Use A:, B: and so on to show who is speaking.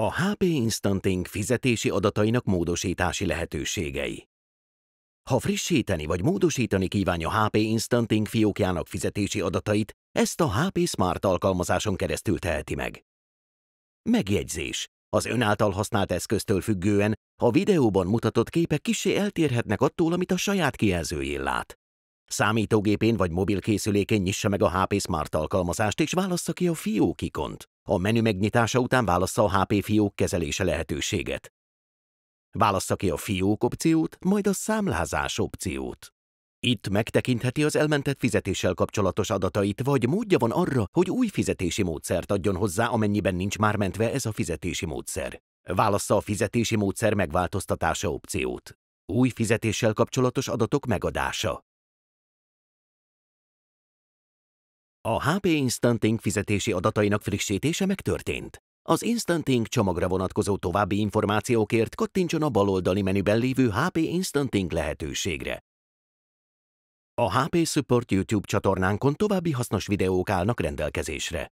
A: A HP Instanting fizetési adatainak módosítási lehetőségei. Ha frissíteni vagy módosítani kívánja HP Instanting fiókjának fizetési adatait, ezt a HP Smart alkalmazáson keresztül teheti meg. Megjegyzés. Az ön által használt eszköztől függően a videóban mutatott képek kisé eltérhetnek attól, amit a saját kijelzőjén lát. Számítógépén vagy mobilkészülékén nyissa meg a HP Smart alkalmazást, és válassza ki a fiók ikont. A menü megnyitása után válassza a HP fiók kezelése lehetőséget. Válassza ki a fiók opciót, majd a számlázás opciót. Itt megtekintheti az elmentett fizetéssel kapcsolatos adatait, vagy módja van arra, hogy új fizetési módszert adjon hozzá, amennyiben nincs már mentve ez a fizetési módszer. Válassza a fizetési módszer megváltoztatása opciót. Új fizetéssel kapcsolatos adatok megadása. A HP Instant Ink fizetési adatainak frissítése megtörtént. Az Instant Ink csomagra vonatkozó további információkért kattintson a baloldali menüben lévő HP Instant Ink lehetőségre. A HP Support YouTube csatornánkon további hasznos videók állnak rendelkezésre.